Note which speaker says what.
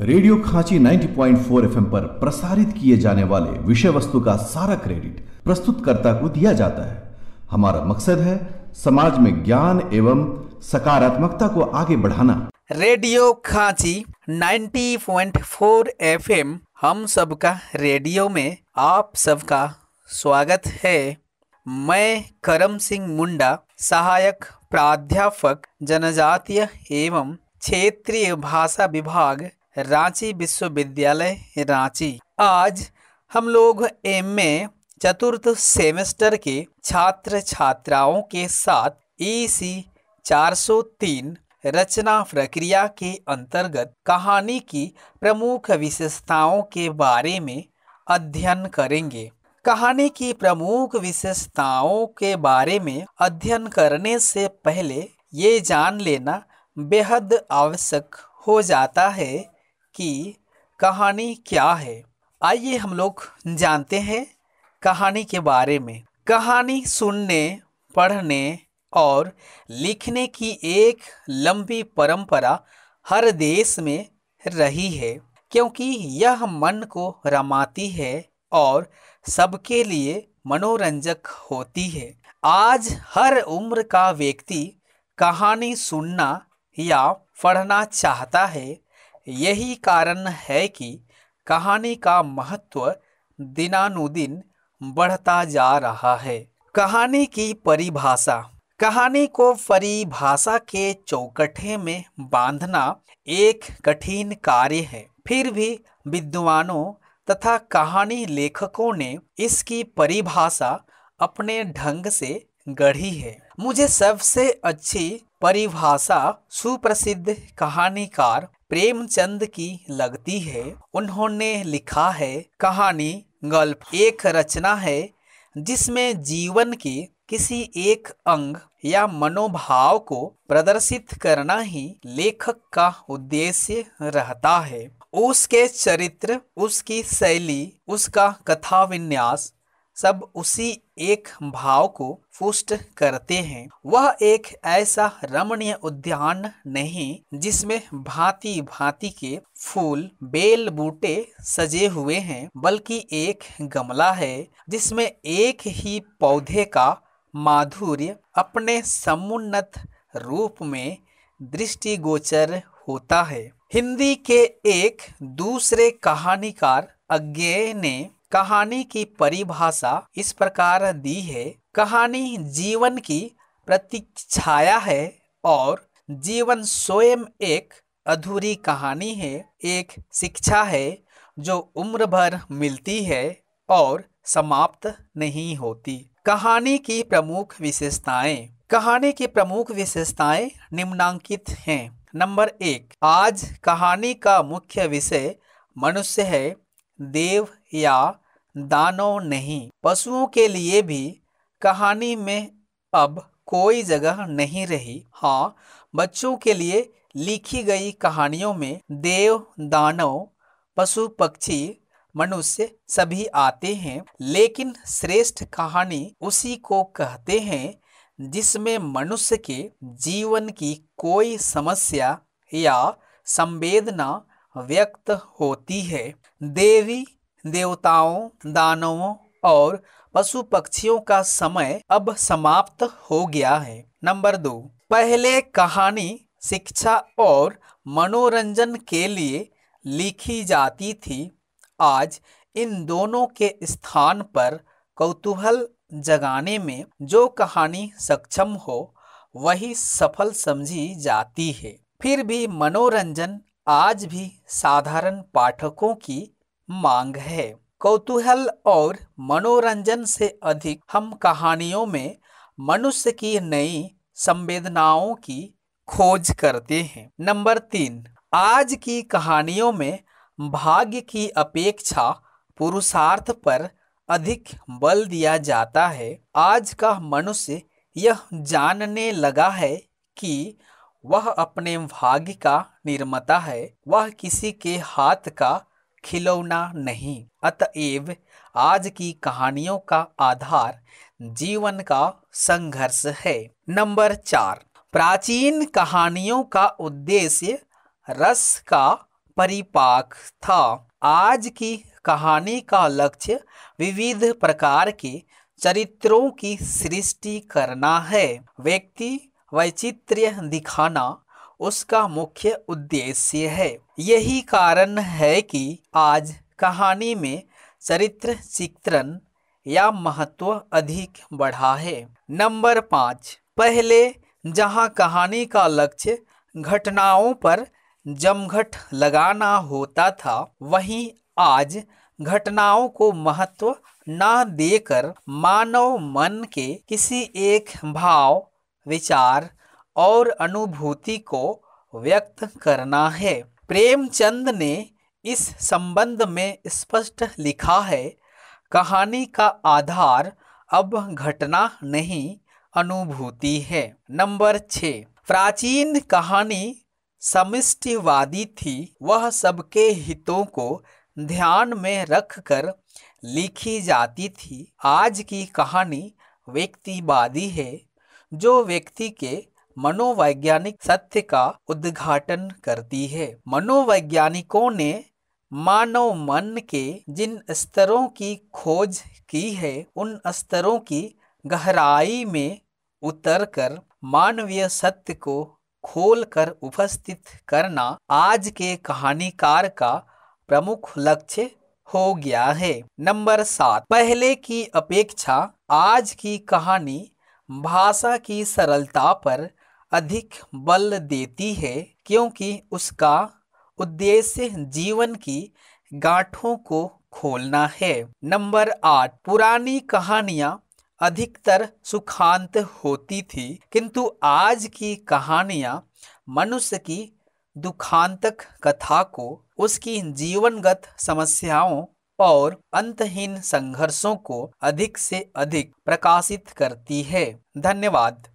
Speaker 1: radio खांची 90.4 point पर प्रसारित किए जाने वाले विषय वस्तु का सारा क्रेडिट प्रस्तुतकर्ता को दिया जाता है हमारा मकसद है समाज में ज्ञान एवं सकारात्मकता को आगे बढ़ाना रेडियो खांची 90.4 पॉइंट हम सबका रेडियो में आप सबका स्वागत है मैं करम सिंह मुंडा सहायक प्राध्यापक जनजातीय एवं क्षेत्रीय भाषा विभाग रांची विश्वविद्यालय रांची आज हम लोग एम ए चतुर्थ सेमेस्टर के छात्र छात्राओं के साथ ई e सी चार सौ तीन रचना प्रक्रिया के अंतर्गत कहानी की प्रमुख विशेषताओं के बारे में अध्ययन करेंगे कहानी की प्रमुख विशेषताओं के बारे में अध्ययन करने से पहले ये जान लेना बेहद आवश्यक हो जाता है कि कहानी क्या है आइए हम लोग जानते हैं कहानी के बारे में कहानी सुनने पढ़ने और लिखने की एक लंबी परंपरा हर देश में रही है क्योंकि यह मन को रमाती है और सबके लिए मनोरंजक होती है आज हर उम्र का व्यक्ति कहानी सुनना या पढ़ना चाहता है यही कारण है कि कहानी का महत्व दिनानुदिन बढ़ता जा रहा है कहानी की परिभाषा कहानी को परिभाषा के चौकठे में बांधना एक कठिन कार्य है फिर भी विद्वानों तथा कहानी लेखकों ने इसकी परिभाषा अपने ढंग से गढ़ी है मुझे सबसे अच्छी परिभाषा सुप्रसिद्ध कहानीकार प्रेमचंद की लगती है उन्होंने लिखा है कहानी गल्प एक रचना है जिसमें जीवन के किसी एक अंग या मनोभाव को प्रदर्शित करना ही लेखक का उद्देश्य रहता है उसके चरित्र उसकी शैली उसका कथा विन्यास सब उसी एक भाव को पुष्ट करते हैं वह एक ऐसा रमणीय उद्यान नहीं जिसमें भांति भांति के फूल बेल बूटे सजे हुए हैं बल्कि एक गमला है जिसमें एक ही पौधे का माधुर्य अपने समुन्नत रूप में दृष्टिगोचर होता है हिंदी के एक दूसरे कहानीकार अज्ञे ने कहानी की परिभाषा इस प्रकार दी है कहानी जीवन की प्रतीक्षाया है और जीवन स्वयं एक अधूरी कहानी है एक शिक्षा है जो उम्र भर मिलती है और समाप्त नहीं होती कहानी की प्रमुख विशेषताएं कहानी की प्रमुख विशेषताएं निम्नांकित हैं नंबर एक आज कहानी का मुख्य विषय मनुष्य है देव या दानव नहीं पशुओं के लिए भी कहानी में अब कोई जगह नहीं रही हाँ बच्चों के लिए लिखी गई कहानियों में देव दानव पशु पक्षी मनुष्य सभी आते हैं लेकिन श्रेष्ठ कहानी उसी को कहते हैं जिसमें मनुष्य के जीवन की कोई समस्या या संवेदना व्यक्त होती है देवी देवताओं दानवों और पशु पक्षियों का समय अब समाप्त हो गया है नंबर दो पहले कहानी शिक्षा और मनोरंजन के लिए लिखी जाती थी आज इन दोनों के स्थान पर कौतूहल जगाने में जो कहानी सक्षम हो वही सफल समझी जाती है फिर भी मनोरंजन आज भी साधारण पाठकों की मांग है कौतूहल और मनोरंजन से अधिक हम कहानियों में मनुष्य की नई संवेदनाओं की खोज करते हैं नंबर तीन आज की कहानियों में भाग्य की अपेक्षा पुरुषार्थ पर अधिक बल दिया जाता है आज का मनुष्य यह जानने लगा है कि वह अपने भाग्य का निर्माता है वह किसी के हाथ का खिलौना नहीं अतएव आज की कहानियों का आधार जीवन का संघर्ष है नंबर चार प्राचीन कहानियों का उद्देश्य रस का परिपाक था आज की कहानी का लक्ष्य विविध प्रकार के चरित्रों की सृष्टि करना है व्यक्ति वैचित्र्य दिखाना उसका मुख्य उद्देश्य है यही कारण है कि आज कहानी में चरित्र चित्रण या महत्व अधिक बढ़ा है नंबर पाँच पहले जहाँ कहानी का लक्ष्य घटनाओं पर जमघट लगाना होता था वहीं आज घटनाओं को महत्व न देकर मानव मन के किसी एक भाव विचार और अनुभूति को व्यक्त करना है प्रेमचंद ने इस संबंध में स्पष्ट लिखा है कहानी का आधार अब घटना नहीं अनुभूति है नंबर छ प्राचीन कहानी समिष्टिवादी थी वह सबके हितों को ध्यान में रखकर लिखी जाती थी आज की कहानी व्यक्तिवादी है जो व्यक्ति के मनोवैज्ञानिक सत्य का उद्घाटन करती है मनोवैज्ञानिकों ने मानव मन के जिन स्तरों की खोज की है उन स्तरों की गहराई में उतरकर मानवीय सत्य को खोल कर उपस्थित करना आज के कहानीकार का प्रमुख लक्ष्य हो गया है नंबर सात पहले की अपेक्षा आज की कहानी भाषा की सरलता पर अधिक बल देती है क्योंकि उसका उद्देश्य जीवन की गांठों को खोलना है नंबर आठ पुरानी कहानियां अधिकतर सुखांत होती थी किंतु आज की कहानियां मनुष्य की दुखांतक कथा को उसकी जीवनगत समस्याओं और अंतहीन संघर्षों को अधिक से अधिक प्रकाशित करती है धन्यवाद